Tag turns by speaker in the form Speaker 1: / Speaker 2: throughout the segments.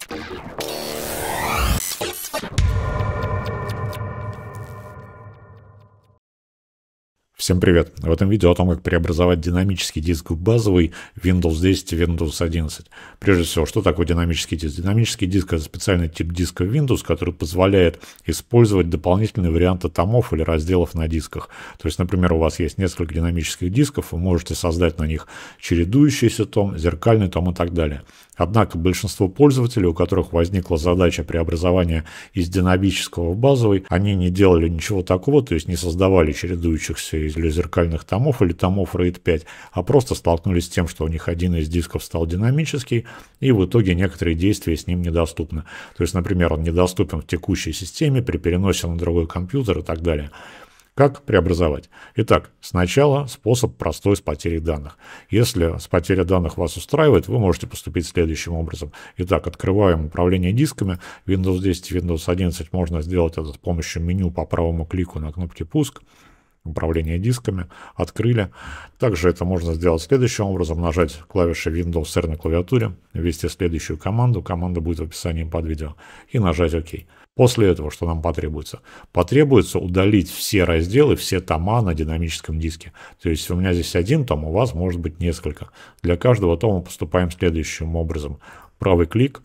Speaker 1: Thank you. Всем привет! В этом видео о том, как преобразовать динамический диск в базовый Windows 10 и Windows 11. Прежде всего, что такое динамический диск? Динамический диск – это специальный тип диска Windows, который позволяет использовать дополнительные варианты томов или разделов на дисках. То есть, например, у вас есть несколько динамических дисков, вы можете создать на них чередующийся том, зеркальный том и так далее. Однако большинство пользователей, у которых возникла задача преобразования из динамического в базовый, они не делали ничего такого, то есть не создавали чередующихся или зеркальных томов, или томов RAID 5, а просто столкнулись с тем, что у них один из дисков стал динамический, и в итоге некоторые действия с ним недоступны. То есть, например, он недоступен в текущей системе при переносе на другой компьютер и так далее. Как преобразовать? Итак, сначала способ простой с потерей данных. Если с потерей данных вас устраивает, вы можете поступить следующим образом. Итак, открываем управление дисками. Windows 10 Windows 11 можно сделать это с помощью меню по правому клику на кнопке «Пуск» управления дисками, открыли. Также это можно сделать следующим образом, нажать клавиши Windows R на клавиатуре, ввести следующую команду, команда будет в описании под видео, и нажать ОК. После этого что нам потребуется? Потребуется удалить все разделы, все тома на динамическом диске. То есть у меня здесь один том, у вас может быть несколько. Для каждого тома поступаем следующим образом. Правый клик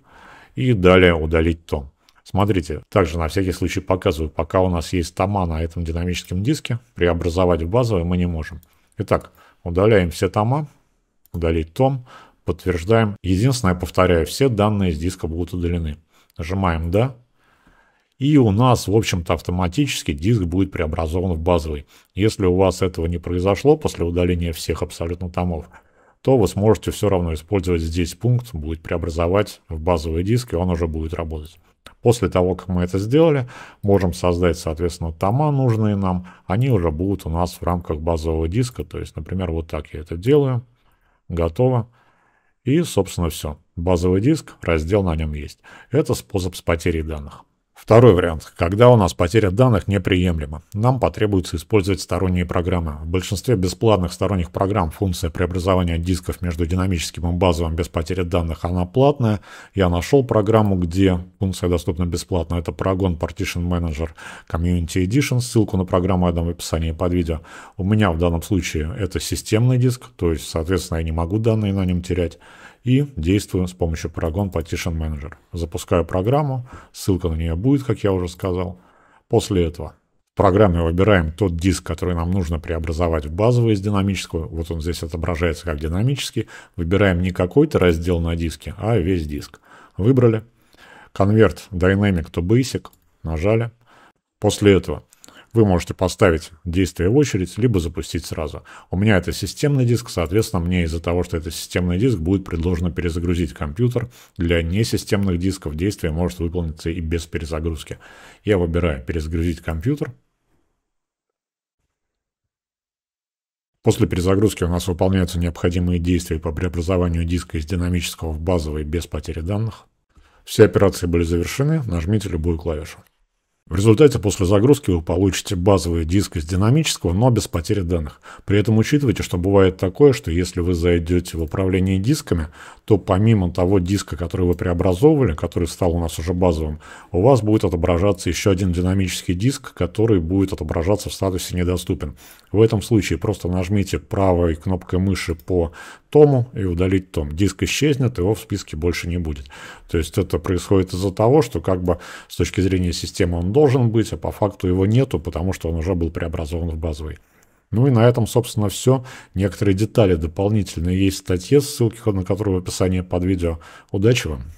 Speaker 1: и далее удалить том. Смотрите, также на всякий случай показываю, пока у нас есть тома на этом динамическом диске, преобразовать в базовый мы не можем. Итак, удаляем все тома, удалить том, подтверждаем. Единственное, повторяю, все данные с диска будут удалены. Нажимаем «Да», и у нас, в общем-то, автоматически диск будет преобразован в базовый. Если у вас этого не произошло после удаления всех абсолютно томов, то вы сможете все равно использовать здесь пункт «Будет преобразовать в базовый диск», и он уже будет работать. После того, как мы это сделали, можем создать, соответственно, тома нужные нам. Они уже будут у нас в рамках базового диска. То есть, например, вот так я это делаю. Готово. И, собственно, все. Базовый диск, раздел на нем есть. Это способ с потерей данных. Второй вариант. Когда у нас потеря данных неприемлема, нам потребуется использовать сторонние программы. В большинстве бесплатных сторонних программ функция преобразования дисков между динамическим и базовым без потери данных, она платная. Я нашел программу, где функция доступна бесплатно. Это Paragon Partition Manager Community Edition. Ссылку на программу я дам в описании под видео. У меня в данном случае это системный диск, то есть, соответственно, я не могу данные на нем терять и действую с помощью Paragon Partition Manager. Запускаю программу, ссылка на нее будет, как я уже сказал. После этого в программе выбираем тот диск, который нам нужно преобразовать в базовый из динамического. Вот он здесь отображается как динамический. Выбираем не какой-то раздел на диске, а весь диск. Выбрали. Конверт Dynamic to Basic. Нажали. После этого вы можете поставить действие в очередь, либо запустить сразу. У меня это системный диск, соответственно, мне из-за того, что это системный диск, будет предложено перезагрузить компьютер. Для несистемных дисков действие может выполниться и без перезагрузки. Я выбираю перезагрузить компьютер, После перезагрузки у нас выполняются необходимые действия по преобразованию диска из динамического в базовый без потери данных. Все операции были завершены, нажмите любую клавишу. В результате после загрузки вы получите базовый диск из динамического, но без потери данных. При этом учитывайте, что бывает такое, что если вы зайдете в управление дисками, то помимо того диска, который вы преобразовывали, который стал у нас уже базовым, у вас будет отображаться еще один динамический диск, который будет отображаться в статусе «Недоступен». В этом случае просто нажмите правой кнопкой мыши по тому и удалить том. Диск исчезнет, его в списке больше не будет. То есть это происходит из-за того, что как бы с точки зрения системы он должен быть, а по факту его нету, потому что он уже был преобразован в базовый. Ну и на этом, собственно, все. Некоторые детали дополнительные есть в статье, ссылки на которую в описании под видео. Удачи вам!